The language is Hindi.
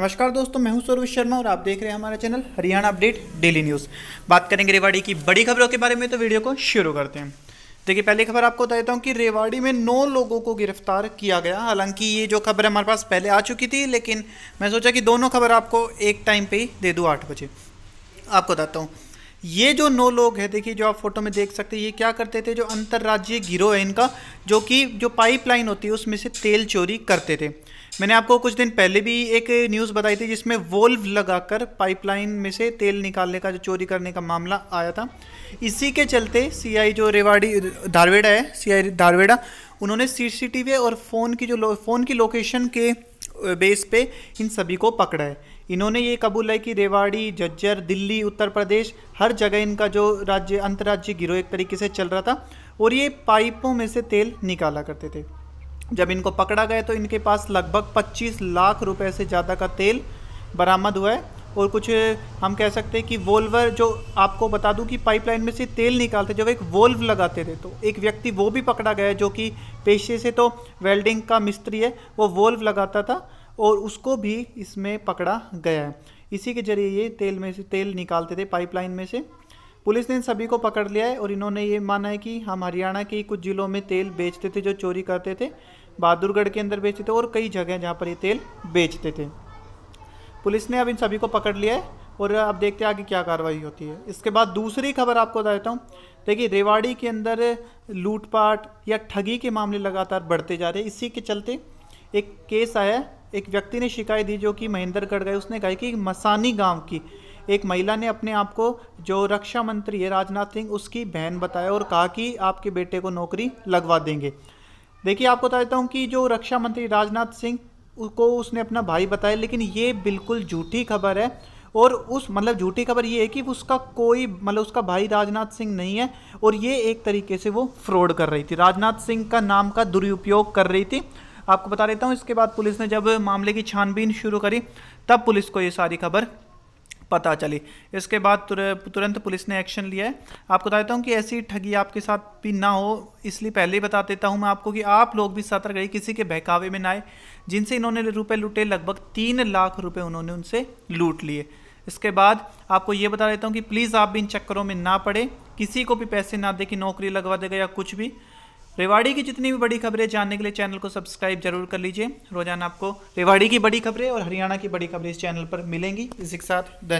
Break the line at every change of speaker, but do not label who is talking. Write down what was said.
नमस्कार दोस्तों मैं हूं सौरभ शर्मा और आप देख रहे हैं हमारा channel Haryana update daily news बात करेंगे रेवाड़ी की बड़ी खबरों के बारे में तो वीडियो को शुरू करते हैं देखिए पहली खबर आपको बता देता हूँ कि रेवाड़ी में नौ लोगों को गिरफ्तार किया गया हालांकि ये जो खबर हमारे पास पहले आ चुकी थी लेकिन मैं सोचा कि दोनों खबर आपको एक टाइम पर ही दे दूँ आठ बजे आपको बताता हूँ ये जो नौ लोग हैं देखिए जो आप फोटो में देख सकते हैं ये क्या करते थे जो अंतर्राज्यीय गिरोह है इनका जो कि जो पाइपलाइन होती है उसमें से तेल चोरी करते थे मैंने आपको कुछ दिन पहले भी एक न्यूज़ बताई थी जिसमें वोल्व लगाकर पाइपलाइन में से तेल निकालने का जो चोरी करने का मामला आया था इसी के चलते सीआई जो रेवाड़ी धारवेड़ा है सीआई धारवेड़ा उन्होंने सीसीटीवी और फ़ोन की जो फ़ोन की लोकेशन के बेस पे इन सभी को पकड़ा है इन्होंने ये कबूला है कि रेवाड़ी जज्जर दिल्ली उत्तर प्रदेश हर जगह इनका जो राज्य अंतर्राज्यीय गिरोह एक तरीके से चल रहा था और ये पाइपों में से तेल निकाला करते थे जब इनको पकड़ा गया तो इनके पास लगभग 25 लाख रुपए से ज़्यादा का तेल बरामद हुआ है और कुछ हम कह सकते हैं कि वोल्वर जो आपको बता दूं कि पाइपलाइन में से तेल निकालते जब एक वोल्व लगाते थे तो एक व्यक्ति वो भी पकड़ा गया जो कि पेशे से तो वेल्डिंग का मिस्त्री है वो वोल्व लगाता था और उसको भी इसमें पकड़ा गया है इसी के जरिए ये तेल में से तेल निकालते थे पाइपलाइन में से पुलिस ने इन सभी को पकड़ लिया है और इन्होंने ये माना है कि हम हरियाणा के कुछ ज़िलों में तेल बेचते थे जो चोरी करते थे बहादुरगढ़ के अंदर बेचते थे और कई जगह जहाँ पर ये तेल बेचते थे पुलिस ने अब इन सभी को पकड़ लिया है और अब देखते हैं आगे क्या कार्रवाई होती है इसके बाद दूसरी खबर आपको बता देता हूँ देखिए रेवाड़ी के अंदर लूटपाट या ठगी के मामले लगातार बढ़ते जा रहे हैं इसी के चलते एक केस आया एक व्यक्ति ने शिकायत दी जो कि महेंद्रगढ़ गए उसने कहा कि मसानी गांव की एक महिला ने अपने आप को जो रक्षा मंत्री है राजनाथ सिंह उसकी बहन बताया और कहा कि आपके बेटे को नौकरी लगवा देंगे देखिए आपको बता देता हूँ कि जो रक्षा मंत्री राजनाथ सिंह को उसने अपना भाई बताया लेकिन ये बिल्कुल झूठी खबर है और उस मतलब झूठी खबर ये है कि उसका कोई मतलब उसका भाई राजनाथ सिंह नहीं है और ये एक तरीके से वो फ्रॉड कर रही थी राजनाथ सिंह का नाम का दुरुपयोग कर रही थी आपको बता देता हूँ इसके बाद पुलिस ने जब मामले की छानबीन शुरू करी तब पुलिस को ये सारी खबर पता चली इसके बाद तुरंत पुलिस ने एक्शन लिया है आपको बता देता हूँ कि ऐसी ठगी आपके साथ भी ना हो इसलिए पहले ही बता देता हूँ मैं आपको कि आप लोग भी सतर्क रहिए किसी के बहकावे में ना आए जिनसे इन्होंने रुपए लूटे लगभग तीन लाख रुपए उन्होंने उनसे लूट लिए इसके बाद आपको ये बता देता हूँ कि प्लीज़ आप भी इन चक्करों में ना पड़े किसी को भी पैसे ना दे कि नौकरी लगवा देगा या कुछ भी रेवाड़ी की जितनी भी बड़ी खबरें जानने के लिए चैनल को सब्सक्राइब जरूर कर लीजिए रोजाना आपको रेवाड़ी की बड़ी खबरें और हरियाणा की बड़ी खबरें इस चैनल पर मिलेंगी इसी के साथ धन्यवाद